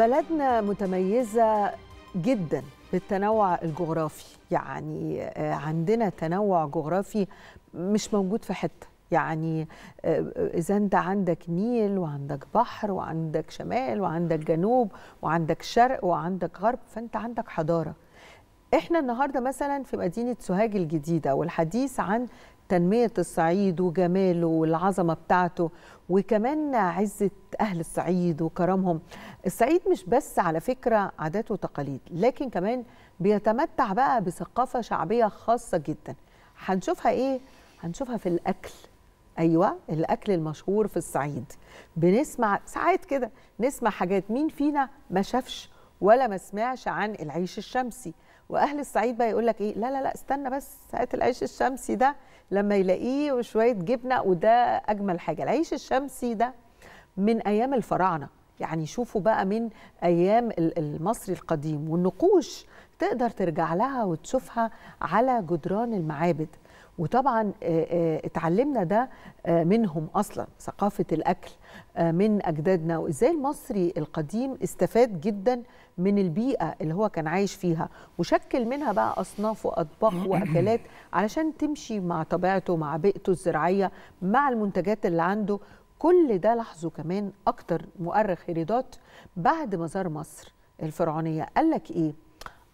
بلدنا متميزة جدا بالتنوع الجغرافي يعني آه، عندنا تنوع جغرافي مش موجود في حتة يعني آه، إذا أنت عندك نيل وعندك بحر وعندك شمال وعندك جنوب وعندك شرق وعندك غرب فأنت عندك حضارة احنا النهارده مثلا في مدينه سوهاج الجديده والحديث عن تنمية الصعيد وجماله والعظمة بتاعته وكمان عزة أهل الصعيد وكرمهم الصعيد مش بس على فكرة عادات وتقاليد لكن كمان بيتمتع بقى بثقافة شعبية خاصة جدا هنشوفها إيه؟ هنشوفها في الأكل ايوه الاكل المشهور في الصعيد بنسمع ساعات كده نسمع حاجات مين فينا ما شافش ولا ما سمعش عن العيش الشمسي واهل الصعيد بقى يقول لك ايه لا لا لا استنى بس ساعه العيش الشمسي ده لما يلاقيه وشويه جبنه وده اجمل حاجه العيش الشمسي ده من ايام الفراعنه يعني شوفوا بقى من ايام المصري القديم والنقوش تقدر ترجع لها وتشوفها على جدران المعابد وطبعا آه، آه، اتعلمنا ده آه، منهم اصلا ثقافه الاكل من اجدادنا وازاي المصري القديم استفاد جدا من البيئه اللي هو كان عايش فيها وشكل منها بقى اصناف واطباق واكلات علشان تمشي مع طبيعته مع بيئته الزراعيه مع المنتجات اللي عنده كل ده لاحظه كمان اكتر مؤرخ هيرودوت بعد ما زار مصر الفرعونيه قال لك ايه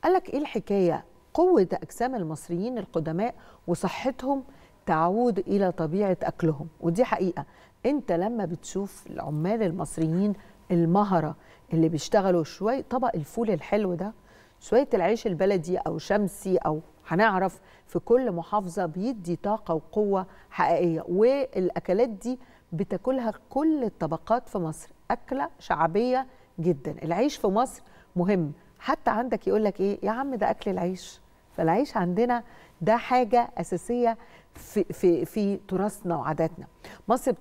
قال لك ايه الحكايه قوة أجسام المصريين القدماء وصحتهم تعود إلى طبيعة أكلهم ودي حقيقة أنت لما بتشوف العمال المصريين المهرة اللي بيشتغلوا شوية طبق الفول الحلو ده شوية العيش البلدي أو شمسي أو هنعرف في كل محافظة بيدي طاقة وقوة حقيقية والأكلات دي بتاكلها كل الطبقات في مصر أكلة شعبية جدا العيش في مصر مهم حتى عندك يقول لك ايه يا عم ده اكل العيش فالعيش عندنا ده حاجة أساسية في, في, في تراثنا وعاداتنا مصر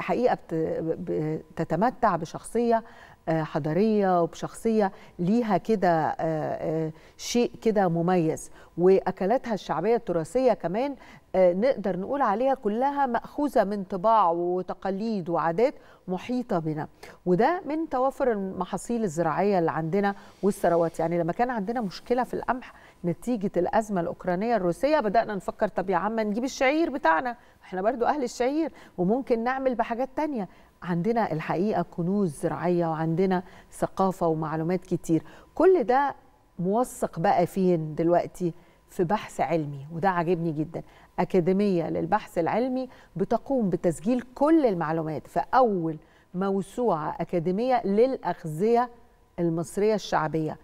حقيقة بتتمتع بشخصية آه، حضاريه وبشخصيه ليها كده آه، آه، شيء كده مميز واكلاتها الشعبيه التراثيه كمان نقدر نقول عليها كلها ماخوذه من طباع وتقاليد وعادات محيطه بنا وده من توافر المحاصيل الزراعيه اللي عندنا والثروات يعني لما كان عندنا مشكله في القمح نتيجه الازمه الاوكرانيه الروسيه بدانا نفكر طب يا عم نجيب الشعير بتاعنا احنا برضو اهل الشعير وممكن نعمل بحاجات تانية عندنا الحقيقه كنوز زراعيه وعندنا ثقافه ومعلومات كتير كل ده موثق بقى فين دلوقتي في بحث علمي وده عاجبني جدا اكاديميه للبحث العلمي بتقوم بتسجيل كل المعلومات في اول موسوعه اكاديميه للاغذيه المصريه الشعبيه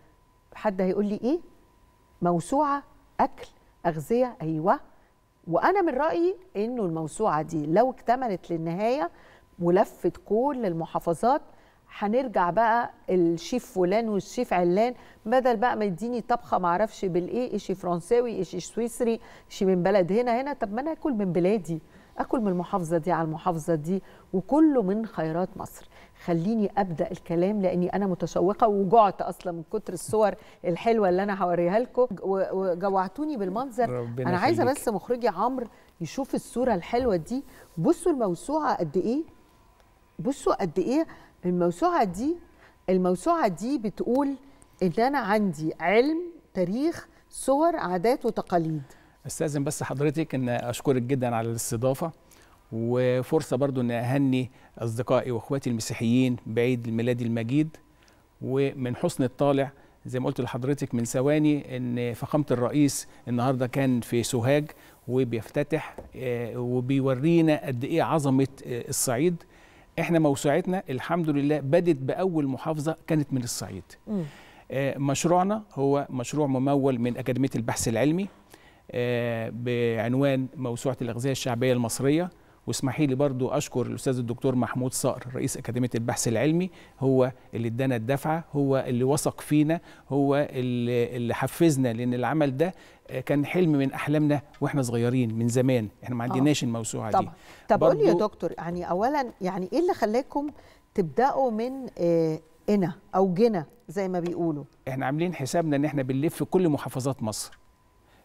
حد هيقول لي ايه موسوعه اكل اغذيه ايوه وانا من رايي انه الموسوعه دي لو اكتملت للنهايه ولفت كل المحافظات هنرجع بقى الشيف فلان والشيف علان بدل بقى ما يديني طبخه ما اعرفش بالايه شي فرنساوي شي سويسري شي من بلد هنا هنا طب ما انا اكل من بلادي اكل من المحافظه دي على المحافظه دي وكله من خيرات مصر خليني ابدا الكلام لاني انا متشوقه وجعت اصلا من كتر الصور الحلوه اللي انا هوريها لكم وجوعتوني بالمنظر انا عايزه بس مخرجي عمرو يشوف الصوره الحلوه دي بصوا الموسوعه قد ايه بصوا قد ايه الموسوعه دي الموسوعه دي بتقول ان انا عندي علم تاريخ صور عادات وتقاليد استاذن بس حضرتك ان اشكرك جدا على الاستضافه وفرصه برضو ان اهني اصدقائي واخواتي المسيحيين بعيد الميلاد المجيد ومن حسن الطالع زي ما قلت لحضرتك من ثواني ان فخامه الرئيس النهارده كان في سوهاج وبيفتتح آه، وبيورينا قد ايه عظمه آه، الصعيد احنا موسوعتنا الحمد لله بدت باول محافظه كانت من الصعيد آه، مشروعنا هو مشروع ممول من اكاديميه البحث العلمي آه، بعنوان موسوعه الاغذيه الشعبيه المصريه واسمحي لي برضو اشكر الاستاذ الدكتور محمود صقر رئيس اكاديميه البحث العلمي هو اللي ادانا الدفعه هو اللي وثق فينا هو اللي حفزنا لان العمل ده كان حلم من احلامنا واحنا صغيرين من زمان احنا ما آه. عندناش الموسوعه طبعا. دي طب قول لي يا دكتور يعني اولا يعني ايه اللي خلاكم تبداوا من آه، انا قنا او جنا زي ما بيقولوا احنا عاملين حسابنا ان احنا بنلف كل محافظات مصر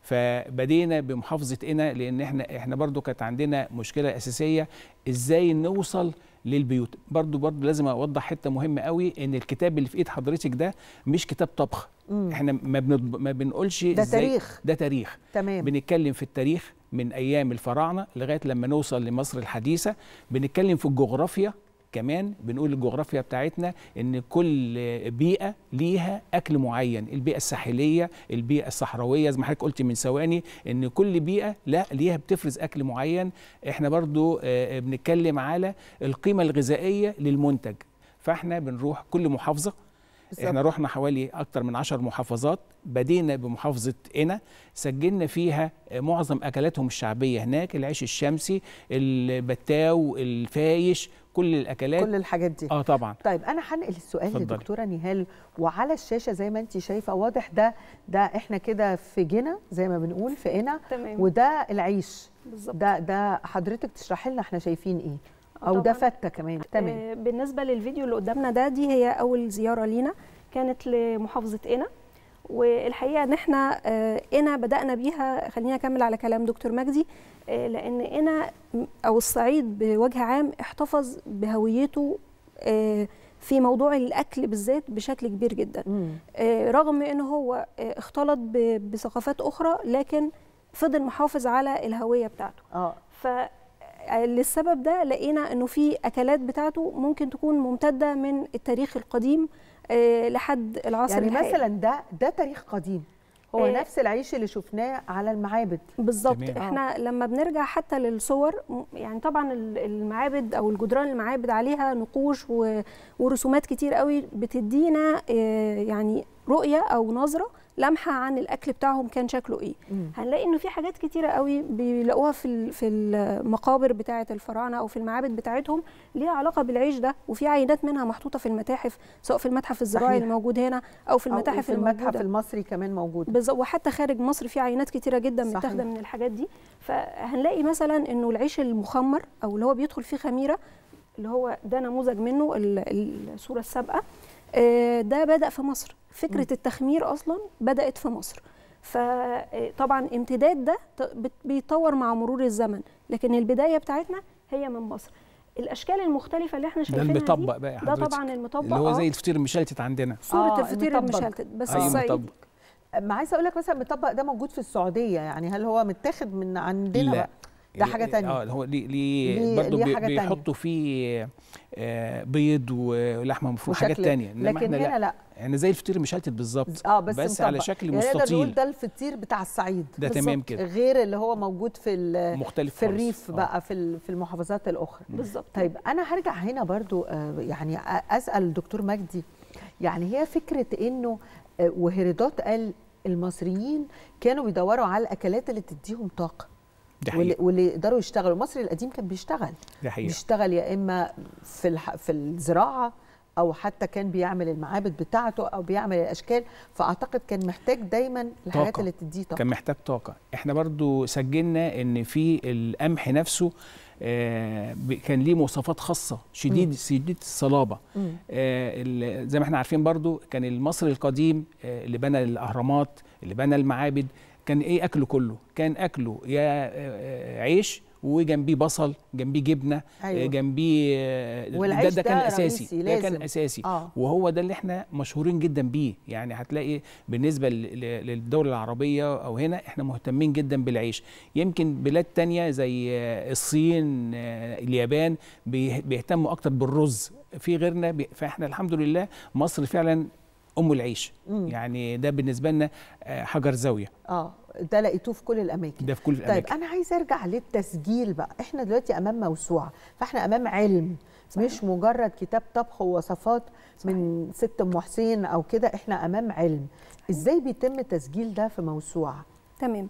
فبدينا بمحافظه قنا لان احنا احنا برضو كانت عندنا مشكله اساسيه ازاي نوصل للبيوت برضو برضو لازم اوضح حته مهمه قوي ان الكتاب اللي في ايد حضرتك ده مش كتاب طبخ مم. احنا ما, بنضب... ما بنقولش ده تاريخ ده تاريخ تمام بنتكلم في التاريخ من ايام الفراعنه لغايه لما نوصل لمصر الحديثه بنتكلم في الجغرافيا كمان بنقول الجغرافيا بتاعتنا ان كل بيئه ليها اكل معين البيئه الساحليه البيئه الصحراويه زي ما حضرتك قلت من ثواني ان كل بيئه لا ليها بتفرز اكل معين احنا برضو آه، بنتكلم على القيمه الغذائيه للمنتج فاحنا بنروح كل محافظه بالزبط. احنا رحنا حوالي اكتر من 10 محافظات بدينا بمحافظه قنا سجلنا فيها معظم اكلاتهم الشعبيه هناك العيش الشمسي البتاو الفايش كل الاكلات كل الحاجات دي اه طبعا طيب انا هنقل السؤال فضل. لدكتوره نهال وعلى الشاشه زي ما انت شايفه واضح ده ده احنا كده في جنا زي ما بنقول في قنا وده العيش بالظبط ده ده حضرتك تشرحي لنا احنا شايفين ايه او ده فته كمان تمام آه، بالنسبه للفيديو اللي قدامنا ده دي هي اول زياره لينا كانت لمحافظه قنا والحقيقه ان احنا قنا آه، بدانا بيها خليني اكمل على كلام دكتور مجدي آه، لان قنا او الصعيد بوجه عام احتفظ بهويته في موضوع الاكل بالذات بشكل كبير جدا رغم ان هو اختلط بثقافات اخرى لكن فضل محافظ على الهويه بتاعته اه للسبب ده لقينا انه في اكلات بتاعته ممكن تكون ممتده من التاريخ القديم آه، لحد العصر يعني الحقيقي. مثلا ده ده تاريخ قديم هو إيه نفس العيش اللي شفناه على المعابد بالظبط احنا لما بنرجع حتى للصور يعني طبعا المعابد او الجدران المعابد عليها نقوش ورسومات كتير قوي بتدينا آه، يعني رؤيه او نظره لمحه عن الاكل بتاعهم كان شكله ايه مم. هنلاقي انه في حاجات كتيره قوي بيلاقوها في في المقابر بتاعه الفراعنه او في المعابد بتاعتهم ليها علاقه بالعيش ده وفي عينات منها محطوطه في المتاحف سواء في المتحف الزراعي صحيح. الموجود هنا او في المتاحف أو في المتحف الموجودة. المصري كمان موجود بالظبط وحتى خارج مصر في عينات كتيره جدا متاخده من الحاجات دي فهنلاقي مثلا انه العيش المخمر او اللي هو بيدخل فيه خميره اللي هو ده نموذج منه الصوره السابقه آه، ده بدأ في مصر فكرة التخمير أصلا بدأت في مصر فطبعا آه، امتداد ده بيتطور مع مرور الزمن لكن البداية بتاعتنا هي من مصر الاشكال المختلفه اللي احنا شايفينها ده المطبق بقى ده طبعا المطبق اللي هو آه. زي الفطير المشلتت عندنا صوره آه الفطير المشلتت بس آه المطبق ما عايزه اقول لك مثلا المطبق ده موجود في السعوديه يعني هل هو متاخد من عندنا لا. بقى؟ ده حاجه إيه، تانية اه هو ليه ليه برضه بيحطوا فيه آه بيض ولحمه مفرومه حاجات تانية لكن احنا هنا لا يعني زي الفطير مشلتت بالظبط اه بس, بس على شكل يعني مستطيل يعني ده الفطير بتاع الصعيد ده تمام كده غير اللي هو موجود في مختلف في الريف آه. بقى في في المحافظات الاخرى بالظبط طيب انا هرجع هنا برضه آه، يعني اسال الدكتور مجدي يعني هي فكره انه آه، وهيرودوت قال المصريين كانوا بيدوروا على الاكلات اللي تديهم طاقه ده واللي, واللي يقدروا يشتغلوا المصري القديم كان بيشتغل ده بيشتغل يا اما في الح... في الزراعه او حتى كان بيعمل المعابد بتاعته او بيعمل الاشكال فاعتقد كان محتاج دايما الحاجات اللي تديه طاقه كان محتاج طاقه احنا برضو سجلنا ان في القمح نفسه آه كان ليه مواصفات خاصه شديد مم. شديد الصلابه آه زي ما احنا عارفين برضو كان المصري القديم آه اللي بنى الاهرامات اللي بنى المعابد كان ايه اكله كله كان اكله يا آه، آه، عيش وجنبيه بصل جنبيه جبنه آه، أيوة. جنبيه ده, ده كان اساسي ده كان اساسي آه. وهو ده اللي احنا مشهورين جدا بيه يعني هتلاقي بالنسبه للدول العربيه او هنا احنا مهتمين جدا بالعيش يمكن بلاد تانية زي الصين اليابان بيهتموا اكتر بالرز في غيرنا فاحنا الحمد لله مصر فعلا ام العيش مم. يعني ده بالنسبه لنا آه، حجر زاويه اه ده لقيتوه في كل الاماكن ده في كل الاماكن طيب انا عايزه ارجع للتسجيل بقى احنا دلوقتي امام موسوعه فاحنا امام علم صحيح. مش مجرد كتاب طبخ ووصفات صحيح. من ست ام حسين او كده احنا امام علم صحيح. ازاي بيتم التسجيل ده في موسوعه تمام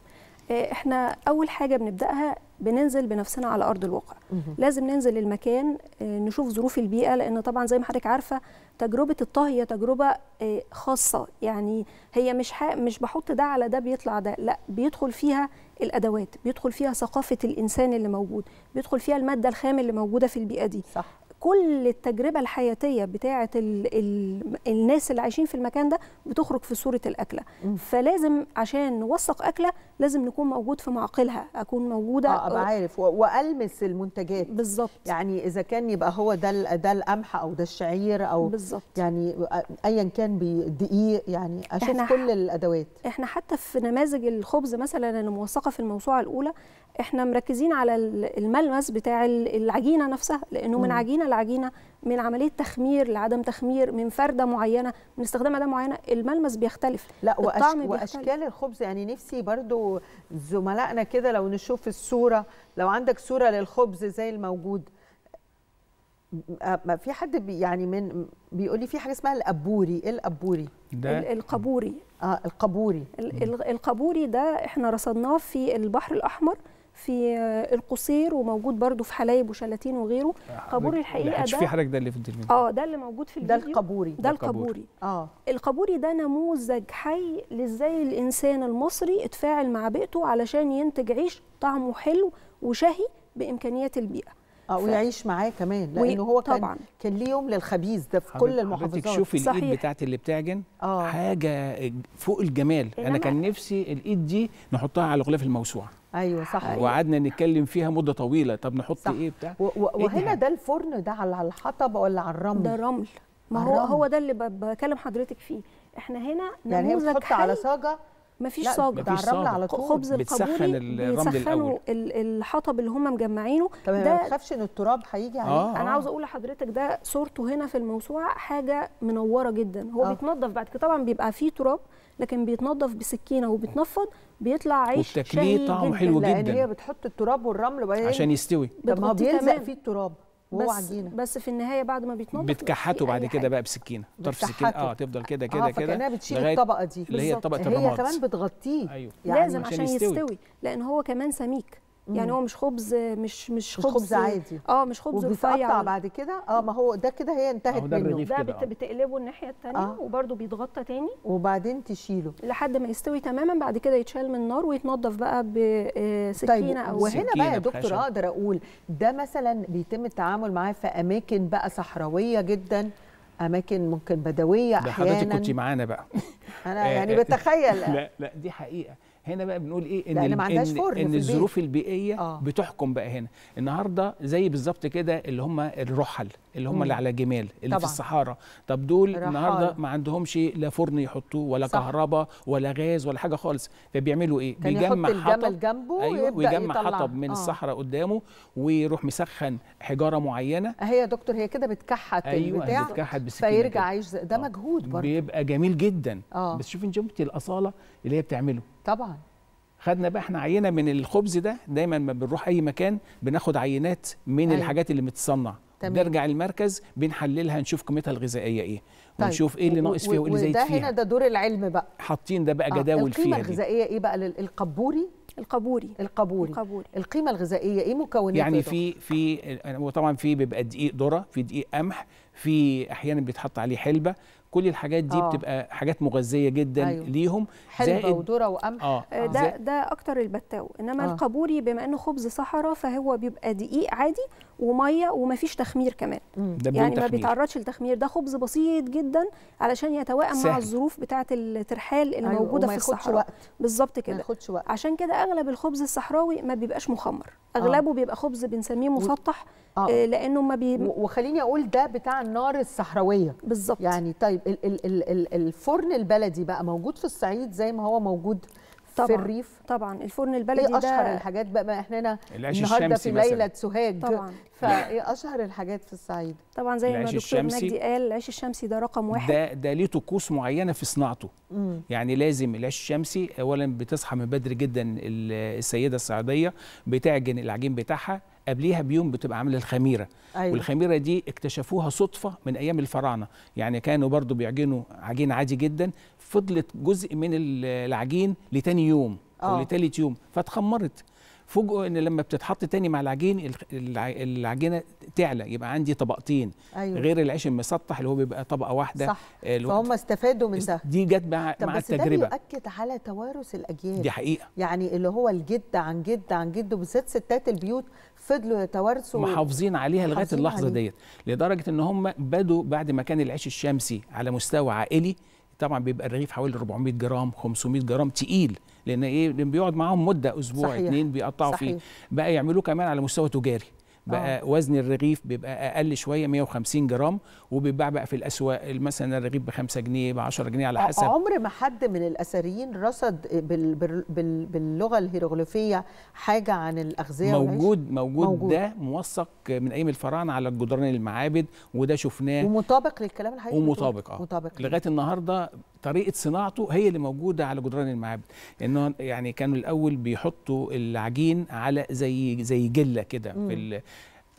إيه، احنا اول حاجه بنبداها بننزل بنفسنا على ارض الواقع لازم ننزل المكان إيه، نشوف ظروف البيئه لان طبعا زي ما حضرتك عارفه تجربه الطهي هي تجربه إيه، خاصه يعني هي مش مش بحط ده على ده بيطلع ده لا بيدخل فيها الادوات بيدخل فيها ثقافه الانسان اللي موجود بيدخل فيها الماده الخام اللي موجوده في البيئه دي صح. كل التجربه الحياتيه بتاعه الـ الـ الناس اللي عايشين في المكان ده بتخرج في صوره الاكله م. فلازم عشان نوثق اكله لازم نكون موجود في معقلها اكون موجوده اه ابقى عارف والمس المنتجات بالظبط يعني اذا كان يبقى هو ده ده القمح او ده الشعير او بالظبط يعني ايا كان بالدقيق يعني اشوف كل الادوات احنا حتى في نماذج الخبز مثلا اللي موثقه في الموسوعه الاولى احنا مركزين على الملمس بتاع العجينه نفسها لانه م. من عجينه العجينه من عمليه تخمير لعدم تخمير من فرده معينه من استخدام اداه معينه الملمس بيختلف لا وأش... الطعم بيختلف. واشكال الخبز يعني نفسي برضو زملائنا كده لو نشوف الصوره لو عندك صوره للخبز زي الموجود ما في حد بي يعني من بيقول لي في حاجه اسمها الابوري ايه الابوري ده القبوري اه القبوري القبوري ده احنا رصدناه في البحر الاحمر في القصير وموجود برده في حلايب وشلاتين وغيره قابوري الحقيقه يعني ده في حضرتك ده اللي في الدلمين اه ده اللي موجود في الفيديو ده القبوري ده القبوري اه القبوري ده نموذج حي لازاي الانسان المصري اتفاعل مع بيئته علشان ينتج عيش طعمه حلو وشهي بامكانيات البيئه اه ويعيش معاه كمان لانه هو كان طبعاً. كان ليه يوم للخبيث ده في كل المحافظات حضرتك شوفي الايد بتاعت اللي بتعجن آه. حاجه فوق الجمال انا كان نفسي الايد دي نحطها على غلاف الموسوعه ايوه صح أيوة. وقعدنا نتكلم فيها مده طويله طب نحط صح. ايه بتاع وهنا ده الفرن ده على الحطب ولا على الرمل ده رمل ما هو هو ده اللي بكلم حضرتك فيه احنا هنا نموذج يعني هي بتحط على صاجه مفيش صاج على الرمل على طول خبز القابوري بيسخنوا الحطب اللي هم مجمعينه طب ده ما تخافش ان التراب هيجي عليه آه انا آه. عاوزه اقول لحضرتك ده صورته هنا في الموسوعه حاجه منوره جدا هو آه. بيتنضف بعد كده طبعا بيبقى فيه تراب لكن بيتنضف بسكينه وبيتنفض بيطلع عيش شهي طعمه حلو جدا لان هي بتحط التراب والرمل عشان يستوي طب ما هو بيلزق فيه التراب وهو عجينه بس في النهايه بعد ما بيتنضف بتكحته بعد كده بقى بسكينه طرف سكينه اه تفضل كده كده آه كده بتشيل لغاية الطبقه دي اللي هي الطبقه الرماد هي كمان بتغطيه أيوه. يعني لازم عشان يستوي. يستوي لان هو كمان سميك يعني هو مش خبز مش مش خبز, خبز عادي اه مش خبز رفيع بعد كده اه ما هو ده كده هي انتهت ده منه ده بت آه. بتقلبه الناحيه الثانيه آه. وبرده بيتغطى تاني وبعدين تشيله لحد ما يستوي تماما بعد كده يتشال من النار ويتنضف بقى بسكينه آه، طيب او وهنا بقى يا دكتور اقدر اقول ده مثلا بيتم التعامل معاه في اماكن بقى صحراويه جدا اماكن ممكن بدويه احيانا ده حضرتك كنت معانا بقى انا آه، يعني بتخيل لا لا دي حقيقه هنا بقى بنقول ايه ان لأن ما عندهاش فرن ان, إن الظروف البيئيه آه. بتحكم بقى هنا النهارده زي بالظبط كده اللي هم الرحل اللي هم اللي على جمال اللي طبعا. في الصحارى طب دول رحال. النهارده ما عندهمش لا فرن يحطوه ولا كهرباء ولا غاز ولا حاجه خالص فبيعملوا ايه بيجمع حطب جنبه ايوه ويجمع حطب من آه. الصحراء قدامه ويروح مسخن حجاره معينه هي يا دكتور هي كده بتكحت أيوة البتاع بتكحت بسكينه فيرجع عايش ده آه. مجهود برضه بيبقى جميل جدا آه. بس شوفي انت الأصالة اللي هي بتعمله طبعا خدنا بقى احنا عينه من الخبز ده دايما ما بنروح اي مكان بناخد عينات من أيوة. الحاجات اللي متصنع تمام. نرجع المركز بنحللها نشوف قيمتها الغذائيه ايه طيب. ونشوف ايه اللي ناقص فيها وايه اللي زايد فيها ده هنا ده دور العلم بقى حاطين ده بقى جداول آه. جداول فيها القيمه الغذائيه ايه بقى للقبوري القبوري القبوري, القبوري. القيمه الغذائيه ايه مكوناتها يعني إيه في في وطبعا في بيبقى دقيق ذره في دقيق قمح في احيانا بيتحط عليه حلبه كل الحاجات دي آه. بتبقى حاجات مغذيه جدا أيوه. ليهم حلبة وذره وقمح آه. آه. ده ده اكتر البتاو انما آه. القبوري بما انه خبز صحراء فهو بيبقى دقيق عادي وميه ومفيش تخمير كمان ده يعني تخمير. ما بيتعرضش لتخمير ده خبز بسيط جدا علشان يتوائم مع الظروف بتاعه الترحال اللي أيوه. موجوده في الصحراء وقت. بالظبط كده وقت. عشان كده اغلب الخبز الصحراوي ما بيبقاش مخمر آه. اغلبه آه. بيبقى خبز بنسميه مسطح آه. آه. لانه ما بي... وخليني اقول ده بتاع النار الصحراويه بالظبط يعني طيب طيب الفرن البلدي بقى موجود في الصعيد زي ما هو موجود طبعا في الريف طبعا الفرن إيه البلدي إيه اشهر ده الحاجات بقى ما احنا هنا النهارده في ليله سوهاج طبعا فايه اشهر الحاجات في الصعيد طبعا زي ما دكتور مجدي قال العيش الشمسي ده رقم واحد ده ده ليه طقوس معينه في صناعته مم. يعني لازم العيش الشمسي اولا بتصحى من بدري جدا السيده الصعيديه بتعجن العجين بتاعها قبليها بيوم بتبقى عامله الخميره أيوة. والخميره دي اكتشفوها صدفه من ايام الفراعنه يعني كانوا برضو بيعجنوا عجين عادي جدا فضلت جزء من العجين لتاني يوم أو آه. لتالت يوم فاتخمرت فوجئوا ان لما بتتحط تاني مع العجين العجينه تعلى يبقى عندي طبقتين أيوة. غير العيش المسطح اللي هو بيبقى طبقه واحده صح آه، فهم استفادوا من ده دي جت مع, مع بس التجربه ده بيؤكد على توارث الاجيال دي حقيقه يعني اللي هو الجد عن جد عن جد وبالذات ستات البيوت فضلوا يتوارثوا محافظين عليها لغايه اللحظه ديت لدرجه ان هم بدوا بعد ما كان العيش الشمسي على مستوى عائلي طبعا بيبقى الرغيف حوالي 400 جرام 500 جرام تقيل لان ايه بيقعد معاهم مده اسبوع صحيح. اتنين بيقطعوا صحيح. فيه بقى يعملوه كمان على مستوى تجاري بقى أوه. وزن الرغيف بيبقى اقل شويه 150 جرام وبيتباع بقى في الاسواق مثلا الرغيف ب 5 جنيه ب 10 جنيه على حسب عمر ما حد من الاثريين رصد بال بال باللغه الهيروغليفيه حاجه عن الاغذيه موجود, موجود موجود ده موثق من ايام الفراعنه على الجدران المعابد وده شفناه ومطابق للكلام اللي حضرتك ومطابق اه مطابق لغايه النهارده طريقه صناعته هي اللي موجوده على جدران المعابد انه يعني كانوا الاول بيحطوا العجين على زي زي جله كده في ال...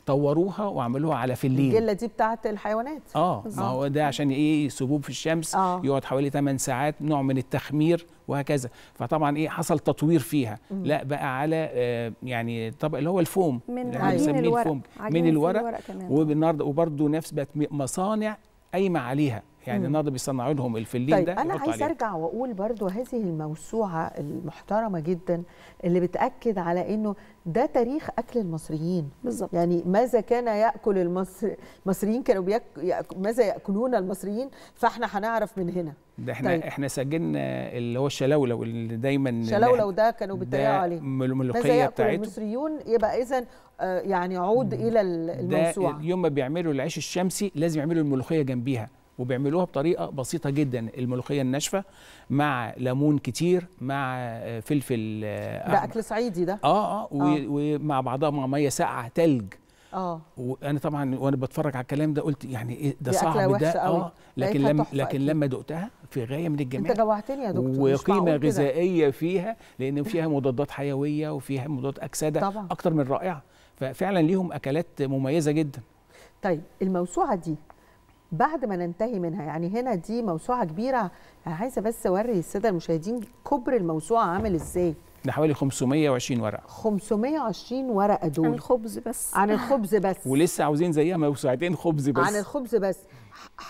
طوروها وعملوها على فلين الجله دي بتاعه الحيوانات اه ما هو ده عشان ايه سبوب في الشمس آه. يقعد حوالي 8 ساعات نوع من التخمير وهكذا فطبعا ايه حصل تطوير فيها مم. لا بقى على آه يعني طبق اللي هو الفوم من يعني عجين الورق الفوم. عجين من الورق, الورق وبالنهارده وبرده نفس بقت مصانع قايمه عليها يعني النهارده بيصنعوا لهم الفلين طيب ده انا عايز ارجع واقول برضو هذه الموسوعه المحترمه جدا اللي بتاكد على انه ده تاريخ اكل المصريين بالظبط يعني ماذا كان ياكل المصري المصريين كانوا بيك... ماذا ياكلون المصريين فاحنا هنعرف من هنا ده احنا طيب. احنا سجلنا اللي هو الشلولو اللي دايما شلولو ده كانوا بيتريقوا عليه الملوخيه بتاعته المصريون يبقى اذا آه، يعني عود الى الموسوعه ده يوم ما بيعملوا العيش الشمسي لازم يعملوا الملوخيه جنبيها وبيعملوها بطريقه بسيطه جدا الملوخيه الناشفه مع ليمون كتير مع فلفل آه، ده اكل صعيدي ده اه آه،, اه, ومع بعضها مع ميه ساقعه تلج اه وانا طبعا وانا بتفرج على الكلام ده قلت يعني ايه ده صعب ده اه لكن لم لكن لما دقتها في غايه من الجمال انت جوعتني يا دكتور وقيمه غذائيه فيها لان فيها مضادات حيويه وفيها مضادات اكسده طبعا. اكتر من رائعه ففعلا ليهم اكلات مميزه جدا طيب الموسوعه دي بعد ما ننتهي منها يعني هنا دي موسوعه كبيره انا عايزه بس اوري الساده المشاهدين كبر الموسوعه عامل ازاي ده حوالي 520 ورقه 520 ورقه دول عن الخبز بس عن الخبز بس ولسه عاوزين زيها موسوعتين خبز بس عن الخبز بس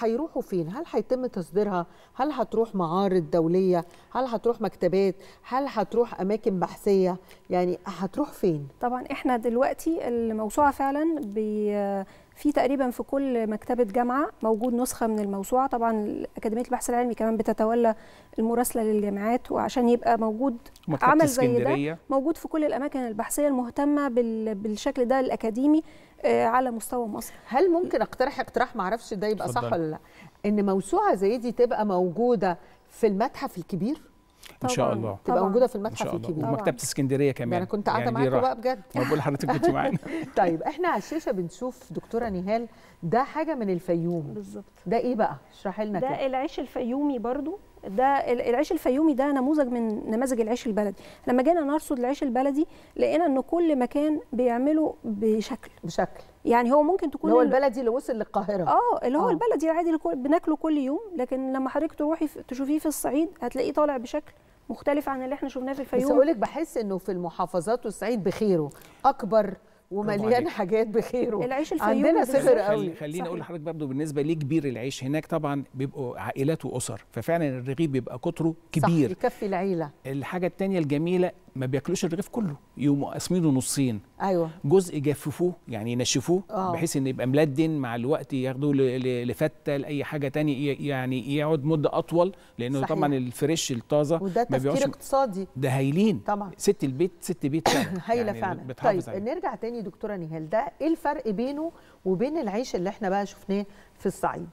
هيروحوا فين هل هيتم تصديرها هل هتروح معارض دوليه هل هتروح مكتبات هل هتروح اماكن بحثيه يعني هتروح فين طبعا احنا دلوقتي الموسوعه فعلا في تقريبا في كل مكتبه جامعه موجود نسخه من الموسوعه طبعا اكاديميه البحث العلمي كمان بتتولى المراسله للجامعات وعشان يبقى موجود عمل زي ده موجود في كل الاماكن البحثيه المهتمه بالشكل ده الاكاديمي آه، على مستوى مصر هل ممكن اقترح اقتراح ما اعرفش ده يبقى صح ولا لا ان موسوعه زي دي تبقى موجوده في المتحف الكبير ان شاء الله تبقى موجوده في المتحف الكبير ومكتبه اسكندريه كمان يعني كنت قاعده يعني معاكم بقى بجد ما بقول لحضرتك كنت معانا طيب احنا على الشاشه بنشوف دكتوره نهال ده حاجه من الفيوم بالظبط ده ايه بقى اشرحي لنا ده كده. العيش الفيومي برضو ده العيش الفيومي ده نموذج من نماذج العيش البلدي لما جينا نرصد العيش البلدي لقينا ان كل مكان بيعمله بشكل بشكل يعني هو ممكن تكون هو البلدي اللي وصل للقاهره اه اللي هو آه. البلدي العادي اللي بناكله كل يوم لكن لما حضرتك تروحي تشوفيه في الصعيد هتلاقيه طالع بشكل مختلف عن اللي احنا شفناه في الفيوم بس لك بحس انه في المحافظات والصعيد بخيره اكبر ومليان حاجات بخيره العيش الفيوم عندنا صغر قوي خليني اقول لحضرتك برضه بالنسبه ليه كبير العيش هناك طبعا بيبقوا عائلات واسر ففعلا الرغيف بيبقى قطره كبير صح يكفي العيله الحاجه الثانيه الجميله ما بياكلوش الرغيف كله يقوموا قاسمينه نصين ايوه جزء جففوه يعني ينشفوه أوه. بحيث ان يبقى ملدن مع الوقت ياخدوه لفته لاي حاجه تانية يعني يقعد مده اطول لانه صحيح. طبعا الفريش الطازه وده تفكير اقتصادي ده هايلين طبعا ست البيت ست بيت هايله يعني فعلا طيب عليه. نرجع تاني دكتوره نهال ده ايه الفرق بينه وبين العيش اللي احنا بقى شفناه في الصعيد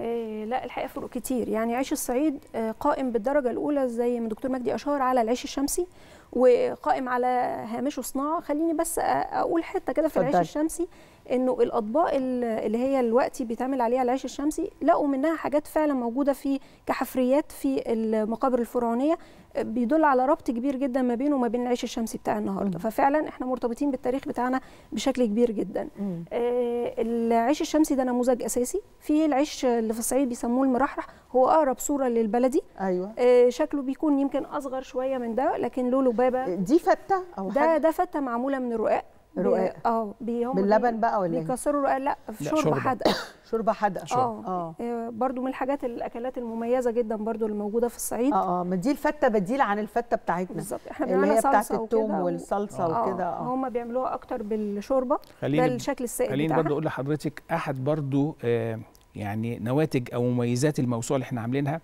إيه لا الحقيقه فروق كتير يعني عيش الصعيد آه، قائم بالدرجه الاولى زي ما دكتور مجدي اشار على العيش الشمسي وقائم على هامشه صناعه خليني بس اقول حته كده في العيش الشمسي انه الاطباق اللي هي دلوقتي بيتعمل عليها العيش الشمسي لقوا منها حاجات فعلا موجوده في كحفريات في المقابر الفرعونيه بيدل على ربط كبير جدا ما بينه وما بين العيش الشمسي بتاع النهارده ففعلا احنا مرتبطين بالتاريخ بتاعنا بشكل كبير جدا آه، العيش الشمسي ده نموذج اساسي في العيش اللي في الصعيد بيسموه المرحرح هو اقرب صوره للبلدي ايوه آه، شكله بيكون يمكن اصغر شويه من ده لكن لولو الذبابه دي فته او ده حاجة. ده فته معموله من الرقاق رقاق اه باللبن بقى ولا إيه؟ بيكسروا الرقاق لا في شوربه حادقه شوربه حادقه اه, آه. آه، برده من الحاجات الاكلات المميزه جدا برده اللي موجوده في الصعيد اه اه ما دي الفته بديل عن الفته بتاعتنا بالظبط احنا بنعملها صلصه بتاعت التوم والصلصه آه وكده اه هم بيعملوها اكتر بالشوربه ده الشكل السائل خليني برده اقول لحضرتك احد برده آه يعني نواتج او مميزات الموسوعه اللي احنا عاملينها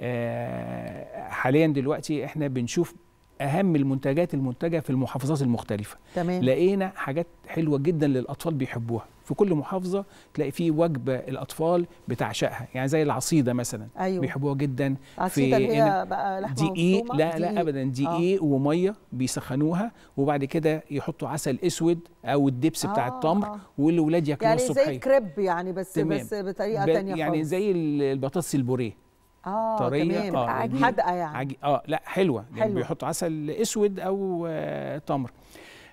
آه حاليا دلوقتي احنا بنشوف اهم المنتجات المنتجه في المحافظات المختلفه تمام. لقينا حاجات حلوه جدا للاطفال بيحبوها في كل محافظه تلاقي في وجبه الاطفال بتعشقها يعني زي العصيده مثلا أيوة. بيحبوها جدا في هي بقى لحمة دقيق لا دقيق. لا ابدا دقيق آه. وميه بيسخنوها وبعد كده يحطوا عسل اسود او الدبس آه. بتاع التمر آه. والولاد ياكلوها يعني الصبحيه يعني زي كريب يعني بس تمام. بس بطريقه ثانيه يعني خالص. زي البطاطس البوريه اه طريه اه يعني حدقه يعني عجي... اه لا حلوه, يعني حلوة. يعني بيحطوا عسل اسود او آه تمر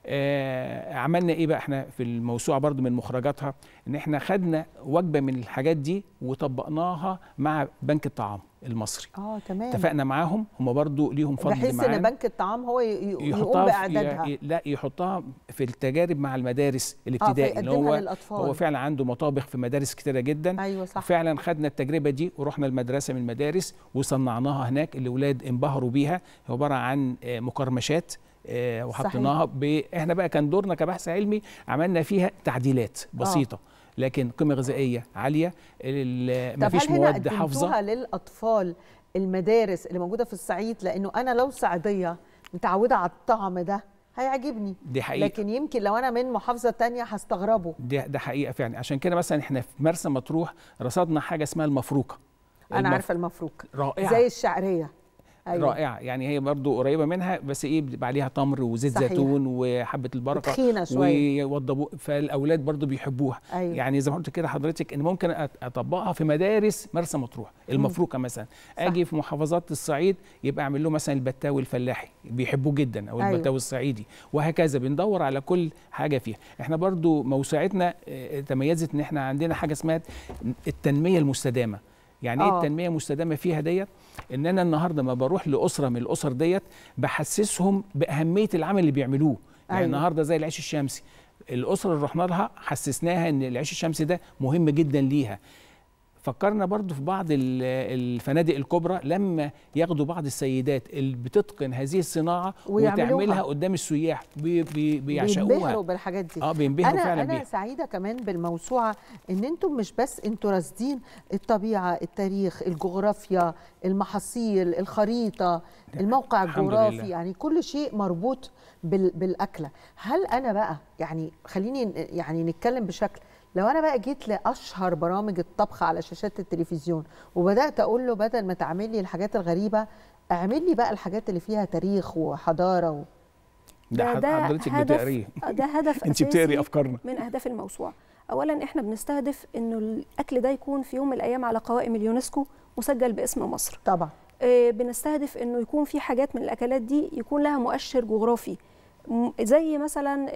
آه، عملنا ايه بقى احنا في الموسوعه برضو من مخرجاتها ان احنا خدنا وجبه من الحاجات دي وطبقناها مع بنك الطعام المصري اه تمام اتفقنا معاهم هم برضو ليهم فضل بحيث ان بنك الطعام هو يقوم باعدادها ي... لا يحطها في التجارب مع المدارس الابتدائي آه اللي هو للأطفال. هو فعلا عنده مطابخ في مدارس كتيره جدا ايوه صح فعلا خدنا التجربه دي ورحنا المدرسه من المدارس وصنعناها هناك الاولاد انبهروا بيها عباره عن آه، مقرمشات آه، وحطيناها ب... احنا بقى كان دورنا كبحث علمي عملنا فيها تعديلات آه. بسيطه آه. لكن قيمه غذائيه عاليه مفيش مواد حافظه للاطفال المدارس اللي موجوده في الصعيد لانه انا لو صعيديه متعوده على الطعم ده هيعجبني دي حقيقة. لكن يمكن لو انا من محافظه تانية هستغربه ده, ده حقيقه فعلا عشان كده مثلا احنا في مرسى مطروح رصدنا حاجه اسمها المفروكه انا المف... عارفه المفروكه رائعه زي الشعريه أيوة. رائعه يعني هي برضو قريبه منها بس ايه بيبقى عليها تمر وزيت صحيح. زيتون وحبه البركه تخينه شويه والضبو... فالاولاد برضو بيحبوها أيوة. يعني زي ما قلت كده حضرتك ان ممكن اطبقها في مدارس مرسى مطروح المفروكه مثلا صح. اجي في محافظات الصعيد يبقى اعمل له مثلا البتاوي الفلاحي بيحبوه جدا او أيوة. البتاوي الصعيدي وهكذا بندور على كل حاجه فيها احنا برضو موسوعتنا تميزت ان احنا عندنا حاجه اسمها التنميه المستدامه يعني أوه. ايه آه. التنميه المستدامه فيها ديت ان انا النهارده ما بروح لاسره من الاسر ديت بحسسهم باهميه العمل اللي بيعملوه يعني أيوة. النهارده زي العيش الشمسي الاسره اللي رحنا لها حسسناها ان العيش الشمسي ده مهم جدا ليها فكرنا برضو في بعض الفنادق الكبرى لما ياخدوا بعض السيدات اللي بتتقن هذه الصناعه وتعملها قدام السياح بي بي بيعشقوها بينبهروا بالحاجات دي اه بينبهروا أنا فعلا انا بيها. سعيده كمان بالموسوعه ان انتم مش بس انتم راصدين الطبيعه التاريخ الجغرافيا المحاصيل الخريطه الموقع الجغرافي يعني كل شيء مربوط بالاكله هل انا بقى يعني خليني يعني نتكلم بشكل لو انا بقى جيت لاشهر برامج الطبخ على شاشات التلفزيون وبدات اقول له بدل ما تعمل لي الحاجات الغريبه اعمل لي بقى الحاجات اللي فيها تاريخ وحضاره و... ده, ده حضرتك بتقريه ده هدف انت بتقري افكارنا من اهداف الموسوعه اولا احنا بنستهدف انه الاكل ده يكون في يوم من الايام على قوائم اليونسكو مسجل باسم مصر طبعا آه، بنستهدف انه يكون في حاجات من الاكلات دي يكون لها مؤشر جغرافي زي مثلا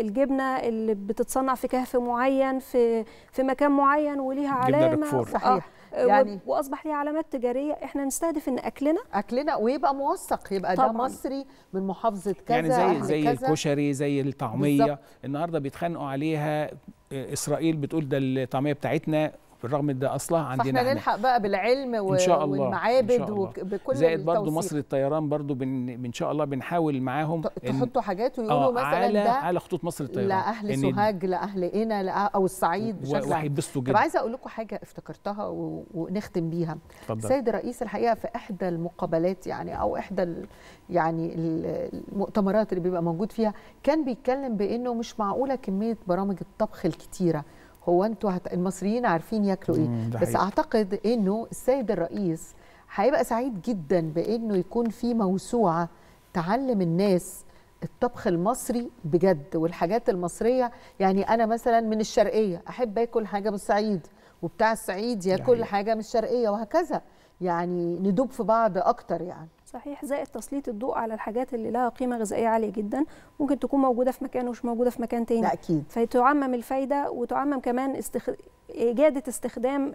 الجبنه اللي بتتصنع في كهف معين في في مكان معين وليها علامه آه، صحيح آه، يعني واصبح ليها علامات تجاريه احنا نستهدف ان اكلنا اكلنا ويبقى موثق يبقى طبعًا. ده مصري من محافظه يعني كذا يعني زي زي كذا. الكشري زي الطعميه بالزبط. النهارده بيتخانقوا عليها آه، اسرائيل بتقول ده الطعميه بتاعتنا بالرغم من ده اصلها عندنا فاحنا نلحق بقى بالعلم و... إن شاء الله. والمعابد إن شاء الله. وبكل زائد برضه مصر الطيران برضه بن... ان شاء الله بنحاول معاهم تحطوا حاجات آه، ويقولوا آه مثلا على ده على خطوط مصر الطيران لاهل إن سوهاج لاهل قنا لأ... او الصعيد بشكل عام جدا طب عايزه اقول لكم حاجه افتكرتها و... ونختم بيها السيد الرئيس الحقيقه في احدى المقابلات يعني او احدى ال... يعني المؤتمرات اللي بيبقى موجود فيها كان بيتكلم بانه مش معقوله كميه برامج الطبخ الكتيره هو انتوا هت... المصريين عارفين ياكلوا ايه بس اعتقد انه السيد الرئيس هيبقى سعيد جدا بانه يكون في موسوعه تعلم الناس الطبخ المصري بجد والحاجات المصريه يعني انا مثلا من الشرقيه احب اكل حاجه من الصعيد وبتاع الصعيد ياكل حاجه من الشرقيه وهكذا يعني ندوب في بعض اكتر يعني صحيح زائد تسليط الضوء على الحاجات اللي لها قيمه غذائيه عاليه جدا ممكن تكون موجوده في مكان ومش موجوده في مكان تاني لا اكيد فتعمم الفايده وتعمم كمان استخ... اجاده استخدام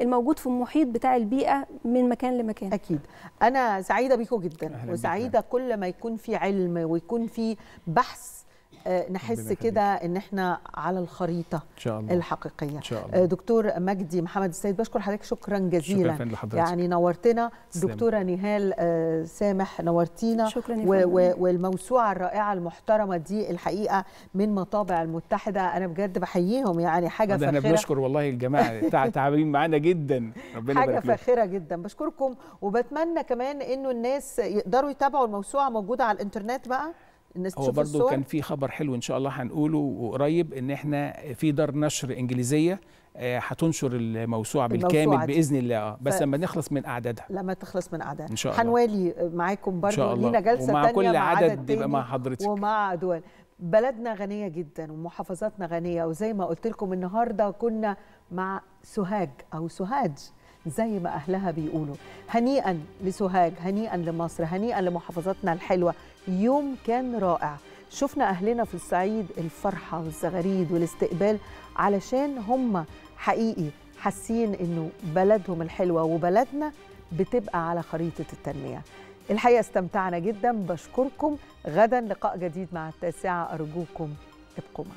الموجود في المحيط بتاع البيئه من مكان لمكان اكيد انا سعيده بيكم جدا وسعيده كل ما يكون في علم ويكون في بحث آه، نحس كده ان احنا على الخريطه إن شاء الله. الحقيقيه إن شاء الله. آه، دكتور مجدي محمد السيد بشكر حضرتك شكرا جزيلا شكرا لحضرتك. يعني نورتنا دكتوره نهال آه، سامح نورتينا شكرا و و والموسوعه الرائعه المحترمه دي الحقيقه من مطابع المتحده انا بجد بحييهم يعني حاجه فاخره احنا بنشكر والله الجماعه تعبانين معانا جدا ربنا حاجه فاخره جدا بشكركم وبتمنى كمان انه الناس يقدروا يتابعوا الموسوعه موجوده على الانترنت بقى الناس تشوف هو برضو الصور. كان في خبر حلو ان شاء الله هنقوله وقريب ان احنا في دار نشر انجليزيه آه، هتنشر الموسوعه بالكامل الموسوعة باذن الله آه، بس ف... لما نخلص من اعدادها لما تخلص من اعدادها ان شاء الله هنوالي معاكم برضو لينا جلسه ثانيه ومع كل عدد, عدد مع حضرتك ومع دول بلدنا غنيه جدا ومحافظاتنا غنيه وزي ما قلت لكم النهارده كنا مع سوهاج او سوهاج زي ما اهلها بيقولوا هنيئا لسوهاج هنيئا لمصر هنيئا لمحافظاتنا الحلوه يوم كان رائع شفنا أهلنا في الصعيد الفرحة والزغاريد والاستقبال علشان هم حقيقي حاسين إنه بلدهم الحلوة وبلدنا بتبقى على خريطة التنمية الحقيقة استمتعنا جدا بشكركم غدا لقاء جديد مع التاسعة أرجوكم ابقوا معنا